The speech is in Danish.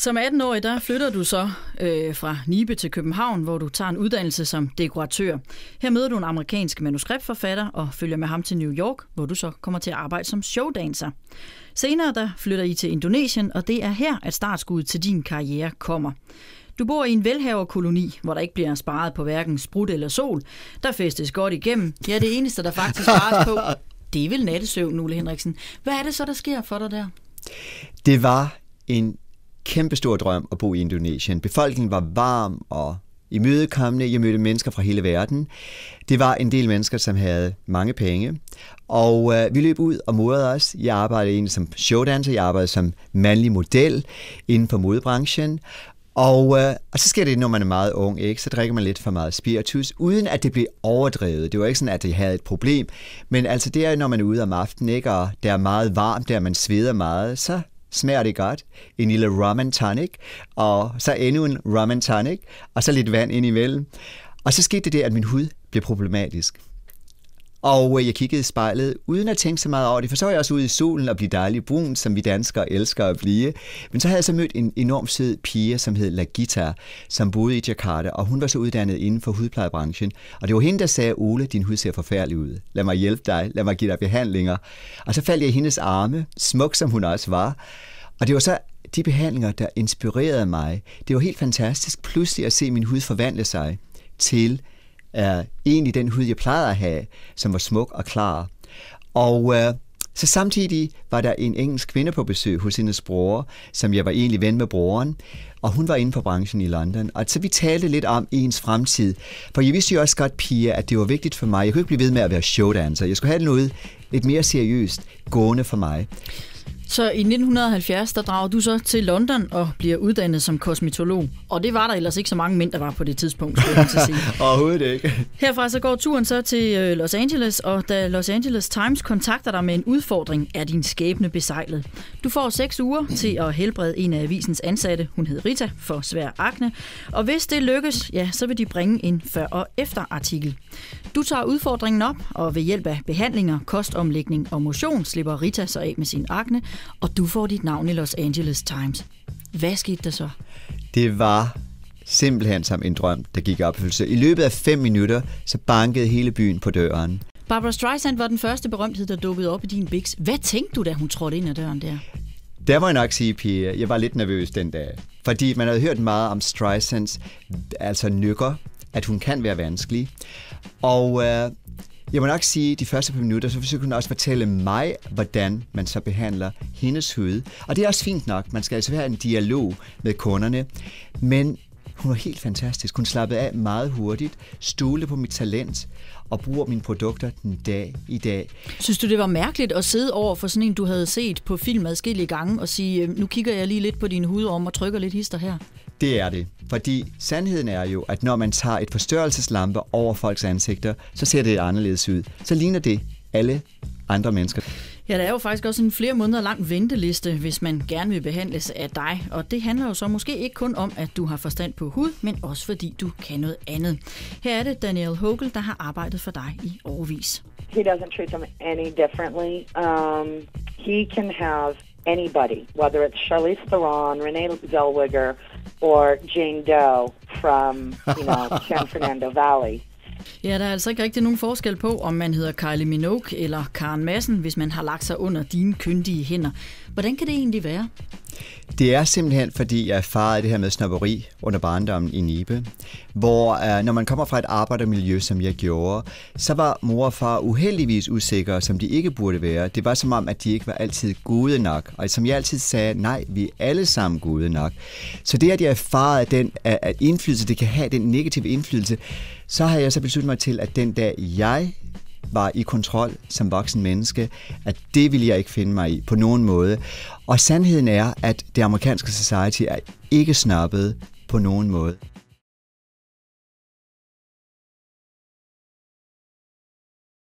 Som 18-årig, der flytter du så øh, fra Nibe til København, hvor du tager en uddannelse som dekoratør. Her møder du en amerikansk manuskriptforfatter og følger med ham til New York, hvor du så kommer til at arbejde som showdancer. Senere der flytter I til Indonesien, og det er her, at startskuddet til din karriere kommer. Du bor i en velhaverkoloni, hvor der ikke bliver sparet på hverken sprut eller sol. Der festes godt igennem. Ja, det eneste, der faktisk spares på, det er vel nattesøvn, Ole Henriksen. Hvad er det så, der sker for dig der? Det var en kæmpestor drøm at bo i Indonesien. Befolkningen var varm og imødekommende. Jeg mødte mennesker fra hele verden. Det var en del mennesker, som havde mange penge. Og øh, vi løb ud og modede os. Jeg arbejdede egentlig som showdancer. Jeg arbejdede som mandlig model inden for modebranchen. Og, øh, og så sker det, når man er meget ung, ikke? så drikker man lidt for meget spiritus, uden at det bliver overdrevet. Det var ikke sådan, at det havde et problem. Men altså det er, når man er ude om aftenen, ikke? og det er meget varmt, der man sveder meget, så smager det godt. En lille rum and tonic, og så endnu en rum and tonic, og så lidt vand ind imellem. Og så skete det der, at min hud blev problematisk. Og øh, jeg kiggede i spejlet, uden at tænke så meget over det, for så var jeg også ude i solen og blive dejlig brun, som vi danskere elsker at blive. Men så havde jeg så mødt en enormt sød pige, som hed Lagita, som boede i Jakarta, og hun var så uddannet inden for hudplejebranchen. Og det var hende, der sagde, Ole, din hud ser forfærdelig ud. Lad mig hjælpe dig, lad mig give dig behandlinger. Og så faldt jeg i hendes arme, smuk som hun også var. Og det var så de behandlinger, der inspirerede mig. Det var helt fantastisk pludselig at se min hud forvandle sig til er egentlig den hud, jeg plejede at have, som var smuk og klar. Og øh, så samtidig var der en engelsk kvinde på besøg hos hendes bror, som jeg var egentlig ven med broren, og hun var inde for branchen i London. Og så vi talte lidt om ens fremtid, for jeg vidste jo også godt, Pia, at det var vigtigt for mig. Jeg kunne ikke blive ved med at være showdancer. Jeg skulle have noget lidt mere seriøst gående for mig. Så i 1970, der drager du så til London og bliver uddannet som kosmetolog. Og det var der ellers ikke så mange mænd, der var på det tidspunkt, skulle jeg sige. ikke. Herfra så går turen så til øh, Los Angeles, og da Los Angeles Times kontakter dig med en udfordring, er din skæbne besejlet. Du får seks uger til at helbrede en af avisens ansatte, hun hed Rita, for svær akne. Og hvis det lykkes, ja, så vil de bringe en før- og efter-artikel. Du tager udfordringen op, og ved hjælp af behandlinger, kostomlægning og motion slipper Rita så af med sin akne, og du får dit navn i Los Angeles Times. Hvad skete der så? Det var simpelthen som en drøm, der gik opfyldelse. I løbet af fem minutter, så bankede hele byen på døren. Barbara Streisand var den første berømthed, der dukkede op i din biks. Hvad tænkte du, da hun trådte ind ad døren der? Der må jeg nok sige, Pia, jeg var lidt nervøs den dag. Fordi man havde hørt meget om Streisands altså nykker, at hun kan være vanskelig. Og øh, jeg må nok sige, at de første par minutter, så forsøgte hun også at fortælle mig, hvordan man så behandler hendes hud. Og det er også fint nok. Man skal altså have en dialog med kunderne. Men hun var helt fantastisk. Hun slappede af meget hurtigt, stole på mit talent og bruger mine produkter den dag i dag. Synes du, det var mærkeligt at sidde over for sådan en, du havde set på film adskillige gange og sige, øh, nu kigger jeg lige lidt på din hud om og trykker lidt hister her? Det er det. Fordi sandheden er jo, at når man tager et forstørrelseslampe over folks ansigter, så ser det anderledes ud. Så ligner det alle andre mennesker. Ja, der er jo faktisk også en flere måneder lang venteliste, hvis man gerne vil behandles af dig. Og det handler jo så måske ikke kun om, at du har forstand på hud, men også fordi du kan noget andet. Her er det Daniel Hogel, der har arbejdet for dig i årvis. He doesn't treat them any differently. Um, he can have anybody, whether it's Charlize Theron, Renee Zellweger, or Jane Doe from you know, San Fernando Valley. Ja, der er altså ikke rigtig nogen forskel på, om man hedder Kylie Minogue eller Karen Madsen, hvis man har lagt sig under dine kyndige hænder. Hvordan kan det egentlig være? Det er simpelthen, fordi jeg erfarede det her med snapperi under barndommen i Nibe, hvor øh, når man kommer fra et arbejdermiljø, som jeg gjorde, så var mor og far uheldigvis usikre, som de ikke burde være. Det var som om, at de ikke var altid gode nok. Og som jeg altid sagde, nej, vi er alle sammen gode nok. Så det, at jeg erfarede den at indflydelse, det kan have den negative indflydelse, så har jeg så besluttet mig til, at den dag jeg var i kontrol som voksen menneske, at det ville jeg ikke finde mig i på nogen måde. Og sandheden er, at det amerikanske society er ikke snappet på nogen måde.